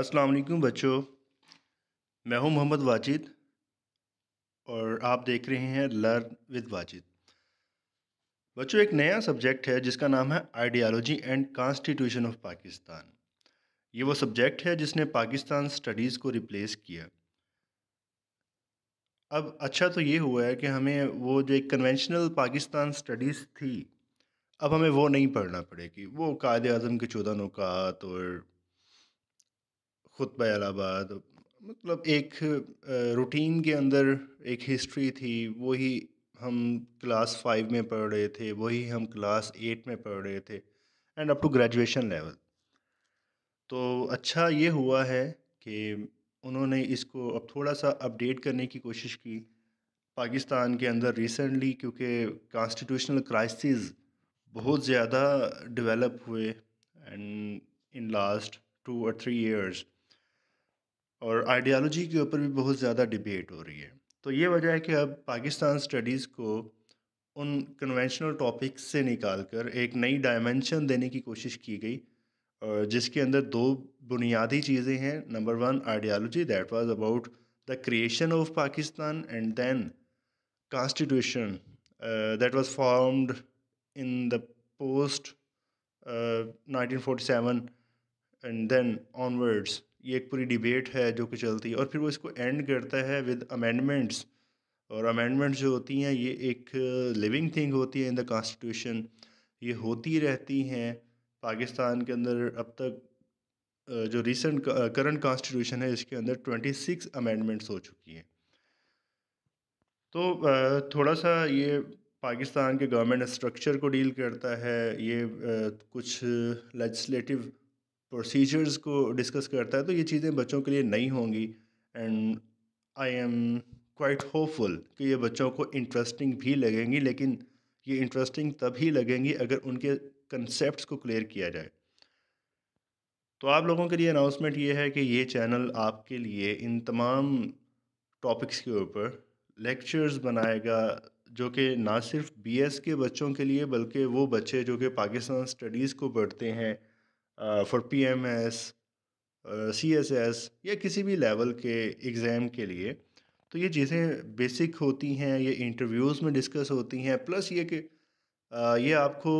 अस्सलाम वालेकुम बच्चों मैं हूं मोहम्मद वाजिद और आप देख रहे हैं लर्न विद वाजिद बच्चों एक नया सब्जेक्ट है जिसका नाम है ideology and constitution of Pakistan ये वो सब्जेक्ट है जिसने पाकिस्तान स्टडीज़ को रिप्लेस किया अब अच्छा तो ये हुआ है कि हमें वो जो एक कन्वेंशनल पाकिस्तान स्टडीज़ थी अब हमें वो नहीं पढ़ना पड़ेगी वो कायद अजम के चौदह नुकात और ख़ुद इलाहाबाद मतलब एक रूटीन के अंदर एक हिस्ट्री थी वही हम क्लास फाइव में पढ़ रहे थे वही हम क्लास एट में पढ़ रहे थे and up to graduation level तो अच्छा ये हुआ है कि उन्होंने इसको अब थोड़ा सा अपडेट करने की कोशिश की पाकिस्तान के अंदर रिसेंटली क्योंकि कॉन्स्टिट्यूशनल क्राइसिस बहुत ज़्यादा डेवलप हुए एंड इन लास्ट टू और थ्री इयर्स और आइडियालॉजी के ऊपर भी बहुत ज़्यादा डिबेट हो रही है तो ये वजह है कि अब पाकिस्तान स्टडीज़ को उन कन्वेंशनल टॉपिक से निकाल कर एक नई डायमेंशन देने की कोशिश की गई और जिसके अंदर दो बुनियादी चीज़ें हैं number one ideology that was about the creation of Pakistan and then constitution that was formed in the post seven and then onwards ये एक पूरी डिबेट है जो कि चलती है और फिर वो इसको एंड करता है विद अमेंडमेंट्स और अमेंडमेंट्स जो होती हैं ये एक लिविंग थिंग होती है इन द कॉन्स्टिट्यूशन ये होती रहती हैं पाकिस्तान के अंदर अब तक जो रिसेंट करंट कॉन्स्टिट्यूशन है इसके अंदर ट्वेंटी सिक्स अमेंडमेंट्स हो चुकी हैं तो थोड़ा सा ये पाकिस्तान के गवर्नमेंट स्ट्रक्चर को डील करता है ये कुछ लेजिस्लेटिव प्रोसीजर्स को डिस्कस करता है तो ये चीज़ें बच्चों के लिए नई होंगी and I am quite hopeful कि ये बच्चों को इंटरेस्टिंग भी लगेंगी लेकिन ये इंटरेस्टिंग तभी लगेंगी अगर उनके कंसेप्ट को क्लियर किया जाए तो आप लोगों के लिए अनाउंसमेंट ये है कि ये चैनल आपके लिए इन तमाम टॉपिक्स के ऊपर लेक्चर्स बनाएगा जो कि ना सिर्फ बीएस के बच्चों के लिए बल्कि वो बच्चे जो कि पाकिस्तान स्टडीज़ को पढ़ते हैं for P M S C S S या किसी भी लेवल के एग्ज़ाम के लिए तो ये चीज़ें बेसिक होती हैं ये इंटरव्यूज़ में डिस्कस होती हैं प्लस ये कि ये आपको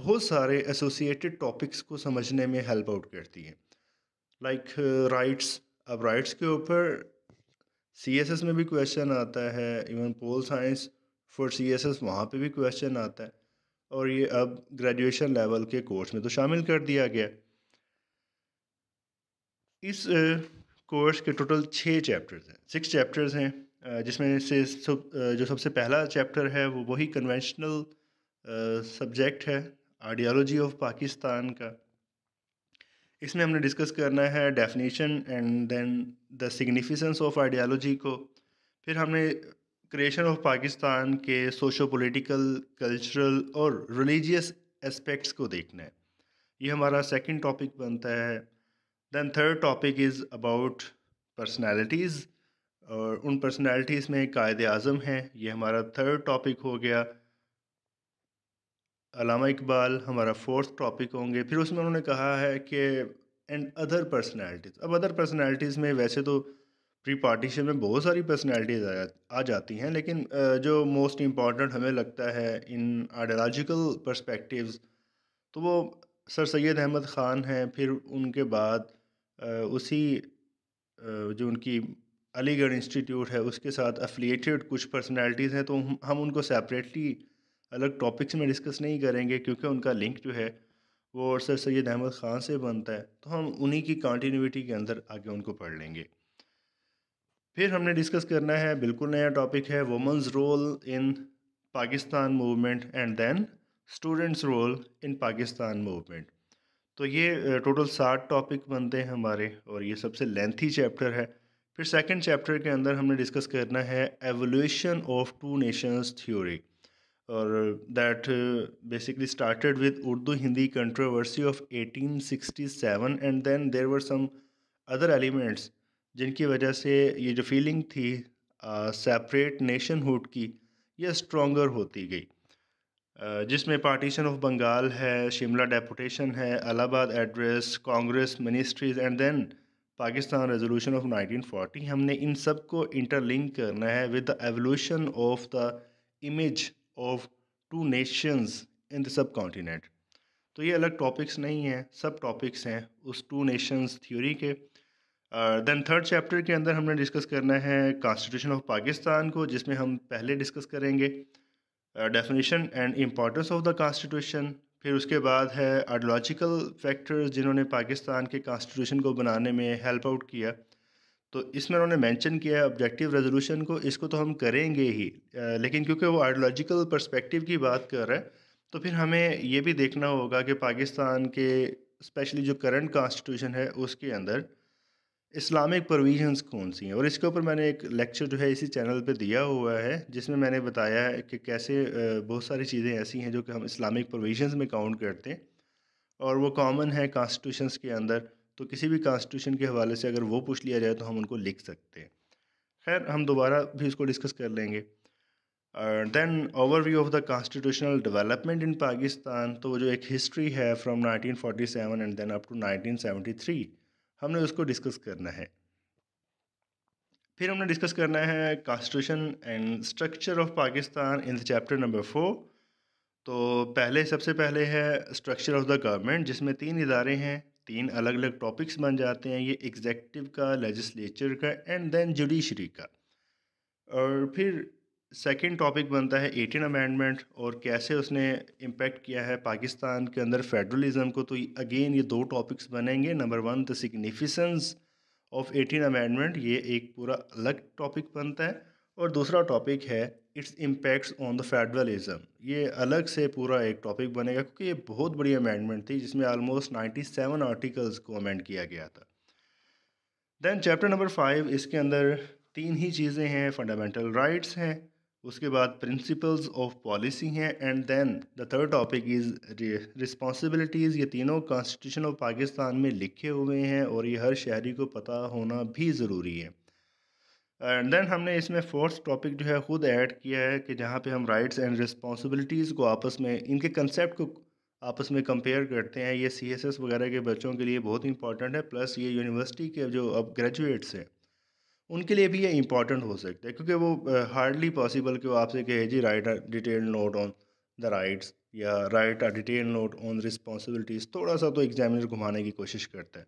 बहुत सारे एसोसिएटेड टॉपिक्स को समझने में हेल्प आउट करती हैं लाइक राइट्स अब राइट्स के ऊपर सी एस एस में भी क्वेश्चन आता है even pol science for C S S वहाँ पर भी क्वेश्चन आता है और ये अब ग्रेजुएशन लेवल के कोर्स में तो शामिल कर दिया गया इस कोर्स के टोटल छः चैप्टर्स हैं सिक्स चैप्टर्स हैं जिसमें से सब जो सबसे पहला चैप्टर है वो वही कन्वेंशनल सब्जेक्ट है आइडियालॉजी ऑफ पाकिस्तान का इसमें हमने डिस्कस करना है definition and then the significance of ideology को फिर हमने क्रिएशन ऑफ पाकिस्तान के सोशो पोलिटिकल कल्चरल और रिलीजियस एस्पेक्ट्स को देखना है ये हमारा सेकंड टॉपिक बनता है then third topic is about personalities और उन पर्सनालिटीज़ में कायद अज़म हैं ये हमारा थर्ड टॉपिक हो गया अलामा इकबाल हमारा फोर्थ टॉपिक होंगे फिर उसमें उन्होंने कहा है कि एंड अदर पर्सनालिटीज़ अब अदर पर्सनालिटीज़ में वैसे तो प्री पार्टीशन में बहुत सारी पर्सनैलिटीज़ आ, आ जाती हैं लेकिन जो मोस्ट इम्पॉर्टेंट हमें लगता है इन आइडियालॉजिकल परस्पेक्टिव तो वो सर सैद अहमद ख़ान हैं फिर उनके बाद उसी जो उनकी अलीगढ़ इंस्टीट्यूट है उसके साथ अफिलिएटेड कुछ पर्सनैलिटीज़ हैं तो हम उनको सेपरेटली अलग टॉपिक्स में डिस्कस नहीं करेंगे क्योंकि उनका लिंक जो है वो सर सैद अहमद ख़ान से बनता है तो हम उन्हीं की कॉन्टीन्यूटी के अंदर आगे उनको पढ़ लेंगे फिर हमने डिस्कस करना है बिल्कुल नया टॉपिक है women's role in Pakistan movement and then students role in Pakistan movement तो ये टोटल सात टॉपिक बनते हैं हमारे और ये सबसे लेंथी चैप्टर है फिर सेकंड चैप्टर के अंदर हमने डिस्कस करना है evolution of two nations theory और that basically started with Urdu Hindi controversy of 1867 and then there were some other elements जिनकी वजह से ये जो फीलिंग थी सेपरेट नेशनहुड की ये स्ट्रॉगर होती गई जिसमें पार्टीशन ऑफ बंगाल है शिमला डेपुटेशन है Allahabad address Congress ministries and then Pakistan resolution of 1940 हमने इन सब को इंटरलिंक करना है with the evolution of the image of two nations in the subcontinent तो ये अलग टॉपिक्स नहीं हैं सब टॉपिक्स हैं उस टू नेशंस थ्योरी के दैन थर्ड चैप्टर के अंदर हमने डिस्कस करना है कॉन्स्टिट्यूशन ऑफ पाकिस्तान को जिसमें हम पहले डिस्कस करेंगे definition and importance of the constitution फिर उसके बाद है आइडियोलॉजिकल फैक्टर्स जिन्होंने पाकिस्तान के कॉन्स्टिट्यूशन को बनाने में हेल्प आउट किया तो इसमें उन्होंने मेंशन किया है ऑब्जेक्टिव रेजोल्यूशन को इसको तो हम करेंगे ही लेकिन क्योंकि वो आइडियोलॉजिकल पर्सपेक्टिव की बात कर रहे हैं तो फिर हमें ये भी देखना होगा कि पाकिस्तान के स्पेशली जो करंट कॉन्स्टिट्यूशन है उसके अंदर इस्लामिक प्रोविजंस कौन सी हैं और इसके ऊपर मैंने एक लेक्चर जो है इसी चैनल पे दिया हुआ है जिसमें मैंने बताया है कि कैसे बहुत सारी चीज़ें ऐसी हैं जो कि हम इस्लामिक प्रोविजंस में काउंट करते हैं और वो कॉमन है कॉन्स्टिट्यूशन के अंदर तो किसी भी कॉन्स्टिट्यूशन के हवाले से अगर वो पूछ लिया जाए तो हम उनको लिख सकते हैं खैर हम दोबारा भी इसको डिस्कस कर लेंगे then overview of the constitutional development in Pakistan तो जो एक हिस्ट्री है from seven and then up to three हमने उसको डिस्कस करना है फिर हमने डिस्कस करना है constitution and structure of Pakistan in chapter number four तो पहले सबसे पहले है स्ट्रक्चर ऑफ द गवर्नमेंट जिसमें तीन इदारे हैं तीन अलग अलग टॉपिक्स बन जाते हैं ये एग्जेक्टिव का लेजिस्लेचर का एंड देन जुडिशरी का और फिर सेकेंड टॉपिक बनता है एटीन अमेंडमेंट और कैसे उसने इम्पेक्ट किया है पाकिस्तान के अंदर फेडरलिज़म को तो अगेन ये दो टॉपिक्स बनेंगे number one the significance of eighteen amendment ये एक पूरा अलग टॉपिक बनता है और दूसरा टॉपिक है its impacts on the federalism ये अलग से पूरा एक टॉपिक बनेगा क्योंकि ये बहुत बड़ी अमेंडमेंट थी जिसमें आलमोस्ट नाइन्टी सेवन आर्टिकल्स को अमेंड किया गया था दैन चैप्टर नंबर फाइव इसके अंदर तीन ही चीज़ें हैं फंडामेंटल राइट्स हैं उसके बाद प्रिंसिपल्स ऑफ पॉलिसी हैं and then the third topic is responsibilities ये तीनों कॉन्स्टिट्यूशन ऑफ पाकिस्तान में लिखे हुए हैं और ये हर शहरी को पता होना भी ज़रूरी है एंड देन हमने इसमें फोर्थ टॉपिक जो है ख़ुद ऐड किया है कि जहाँ पे हम राइट्स एंड रिस्पॉन्सिबिलिटीज़ को आपस में इनके कंसेप्ट को आपस में कंपेयर करते हैं ये सी वगैरह के बच्चों के लिए बहुत इंपॉर्टेंट है प्लस ये यूनिवर्सिटी के जो अब ग्रेजुएट्स हैं उनके लिए भी ये इंपॉर्टेंट हो सकता है क्योंकि वो हार्डली पॉसिबल कि वो आपसे कहे जी write detail note on the rights या write a detail note on responsibilities थोड़ा सा तो एग्जामिनर घुमाने की कोशिश करता है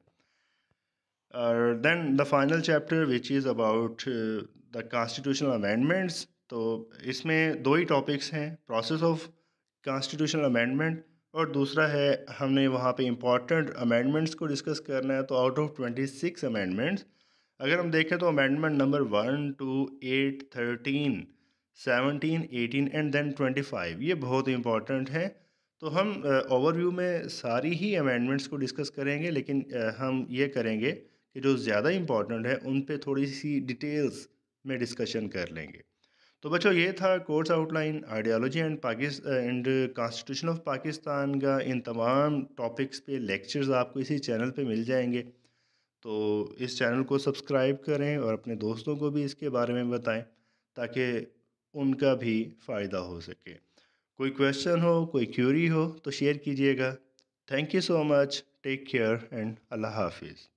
और then the final chapter which is about the constitutional amendments तो इसमें दो ही टॉपिक्स हैं प्रोसेस ऑफ कॉन्स्टिट्यूशनल अमेंडमेंट और दूसरा है हमने वहाँ पे इम्पॉर्टेंट अमेंडमेंट्स को डिस्कस करना है तो out of twenty six amendments अगर हम देखें तो amendment number one two eight thirteen seventeen eighteen and then twenty five ये बहुत इंपॉर्टेंट है तो हम ओवरव्यू में सारी ही अमेंडमेंट्स को डिस्कस करेंगे लेकिन हम ये करेंगे कि जो ज़्यादा इम्पॉर्टेंट है उन पर थोड़ी सी डिटेल्स में डिस्कशन कर लेंगे तो बच्चों ये था course outline ideology and Pakistan and constitution of Pakistan का इन तमाम टॉपिक्स पे लेक्चर्स आपको इसी चैनल पे मिल जाएंगे तो इस चैनल को सब्सक्राइब करें और अपने दोस्तों को भी इसके बारे में बताएं ताकि उनका भी फ़ायदा हो सके कोई क्वेश्चन हो कोई क्यूरी हो तो शेयर कीजिएगा thank you so much take care and अल्लाह हाफिज़